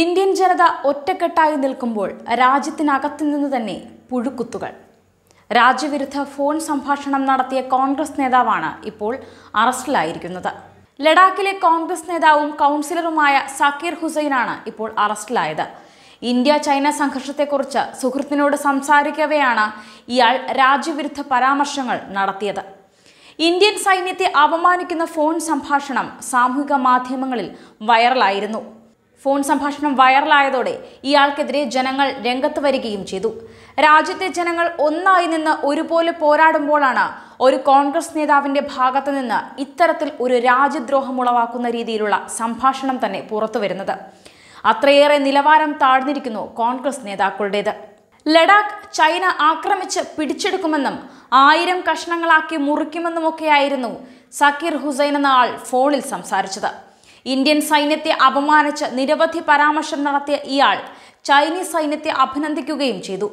Indian ജനത ഒറ്റക്കെട്ടായി നിൽക്കുമ്പോൾ രാജ്യത്തിനകത്തു നിന്ന് തന്നെ പുഴുക്കുത്തുകൾ രാജ്യവിരുദ്ധ ഫോൺ സംഭാഷണം നടത്തിയ കോൺഗ്രസ് നേതാവാണ് ഇപ്പോൾ അറസ്റ്റിലായിരിക്കുന്നത് ലഡാക്കിലെ കോൺഗ്രസ് നേതാവും കൗൺസിലറുമായ സക്കീർ ഹുസൈനാണ് ഇപ്പോൾ അറസ്റ്റിലായത് ഇന്ത്യ ചൈന സംഘർഷത്തെക്കുറിച്ച് സുഹൃത്തിനോട് സംസാരിക്കവെയാണ് ഇയാൾ രാജ്യവിരുദ്ധ പരാമർശങ്ങൾ നടത്തിയത് ഇന്ത്യൻ സൈന്യത്തെ അപമാനിക്കുന്ന ഫോൺ സംഭാഷണം സാമൂഹിക മാധ്യമങ്ങളിൽ വൈറലായിരുന്നു ഫോൺ സംഭാഷണം വൈറലായതോടെ ഇയാൾക്കെതിരെ ജനങ്ങൾ രംഗത്ത് വരികയും ചെയ്തു രാജ്യത്തെ ജനങ്ങൾ ഒന്നായി നിന്ന് ഒരുപോലെ പോരാടുമ്പോഴാണ് ഒരു കോൺഗ്രസ് നേതാവിന്റെ ഭാഗത്തു നിന്ന് ഇത്തരത്തിൽ ഒരു രാജ്യദ്രോഹം ഉളവാക്കുന്ന രീതിയിലുള്ള സംഭാഷണം തന്നെ പുറത്തു വരുന്നത് അത്രയേറെ നിലവാരം താഴ്ന്നിരിക്കുന്നു കോൺഗ്രസ് നേതാക്കളുടേത് ലഡാക്ക് ചൈന ആക്രമിച്ച് പിടിച്ചെടുക്കുമെന്നും ആയിരം കഷ്ണങ്ങളാക്കി മുറിക്കുമെന്നുമൊക്കെയായിരുന്നു സക്കീർ ഹുസൈൻ എന്ന ആൾ ഫോണിൽ സംസാരിച്ചത് ഇന്ത്യൻ സൈന്യത്തെ അപമാനിച്ച് നിരവധി പരാമർശം നടത്തിയ ഇയാൾ ചൈനീസ് സൈന്യത്തെ അഭിനന്ദിക്കുകയും ചെയ്തു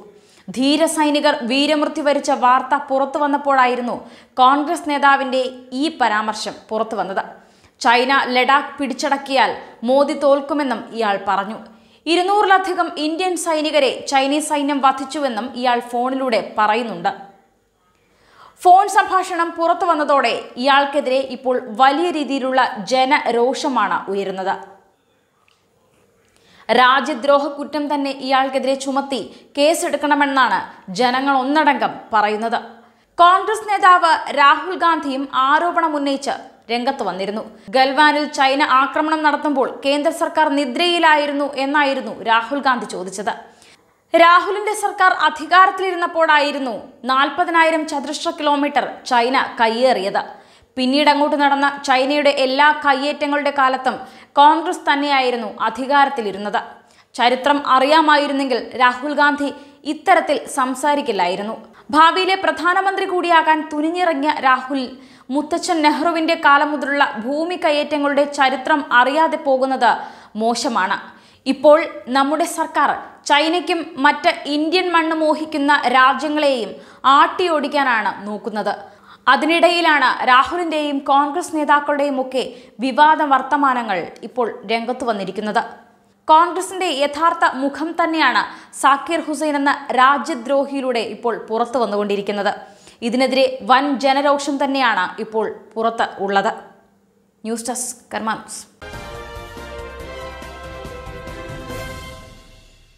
ധീര സൈനികർ വീരമൃത്യു വരിച്ച വാർത്ത പുറത്തു വന്നപ്പോഴായിരുന്നു കോൺഗ്രസ് നേതാവിൻ്റെ ഈ പരാമർശം പുറത്തു വന്നത് ചൈന ലഡാക്ക് പിടിച്ചടക്കിയാൽ മോദി തോൽക്കുമെന്നും ഇയാൾ പറഞ്ഞു ഇരുന്നൂറിലധികം ഇന്ത്യൻ സൈനികരെ ചൈനീസ് സൈന്യം വധിച്ചുവെന്നും ഇയാൾ ഫോണിലൂടെ പറയുന്നുണ്ട് ഫോൺ സംഭാഷണം പുറത്തു വന്നതോടെ ഇയാൾക്കെതിരെ ഇപ്പോൾ വലിയ രീതിയിലുള്ള ജനരോഷമാണ് ഉയരുന്നത് രാജ്യദ്രോഹ കുറ്റം തന്നെ ഇയാൾക്കെതിരെ ചുമത്തി കേസെടുക്കണമെന്നാണ് ജനങ്ങൾ ഒന്നടങ്കം പറയുന്നത് കോൺഗ്രസ് നേതാവ് രാഹുൽ ഗാന്ധിയും ആരോപണം ഉന്നയിച്ച് രംഗത്ത് വന്നിരുന്നു ഗൽവാനിൽ ചൈന ആക്രമണം നടത്തുമ്പോൾ കേന്ദ്ര സർക്കാർ നിദ്രയിലായിരുന്നു എന്നായിരുന്നു രാഹുൽ ഗാന്ധി ചോദിച്ചത് രാഹുലിന്റെ സർക്കാർ അധികാരത്തിലിരുന്നപ്പോഴായിരുന്നു നാൽപ്പതിനായിരം ചതുരശ്ര കിലോമീറ്റർ ചൈന കയ്യേറിയത് പിന്നീട് അങ്ങോട്ട് നടന്ന ചൈനയുടെ എല്ലാ കയ്യേറ്റങ്ങളുടെ കാലത്തും കോൺഗ്രസ് തന്നെയായിരുന്നു അധികാരത്തിലിരുന്നത് ചരിത്രം അറിയാമായിരുന്നെങ്കിൽ രാഹുൽ ഗാന്ധി ഇത്തരത്തിൽ സംസാരിക്കില്ലായിരുന്നു ഭാവിയിലെ പ്രധാനമന്ത്രി കൂടിയാകാൻ തുനിഞ്ഞിറങ്ങിയ രാഹുൽ മുത്തച്ഛൻ നെഹ്റുവിന്റെ കാലം മുതലുള്ള ഭൂമി കയ്യേറ്റങ്ങളുടെ ചരിത്രം അറിയാതെ പോകുന്നത് മോശമാണ് ഇപ്പോൾ നമ്മുടെ സർക്കാർ ചൈനയ്ക്കും മറ്റ് ഇന്ത്യൻ മണ്ണ് മോഹിക്കുന്ന രാജ്യങ്ങളെയും ആട്ടിയോടിക്കാനാണ് നോക്കുന്നത് അതിനിടയിലാണ് രാഹുലിന്റെയും കോൺഗ്രസ് നേതാക്കളുടെയും ഒക്കെ വിവാദ വർത്തമാനങ്ങൾ ഇപ്പോൾ രംഗത്ത് വന്നിരിക്കുന്നത് കോൺഗ്രസിന്റെ യഥാർത്ഥ മുഖം തന്നെയാണ് സാക്കിർ ഹുസൈൻ എന്ന രാജ്യദ്രോഹിയിലൂടെ ഇപ്പോൾ പുറത്തു വന്നുകൊണ്ടിരിക്കുന്നത് ഇതിനെതിരെ വൻ ജനരോക്ഷം തന്നെയാണ് ഇപ്പോൾ പുറത്ത് ഉള്ളത് ന്യൂസ് ഡെസ്ക് കർമാൻസ്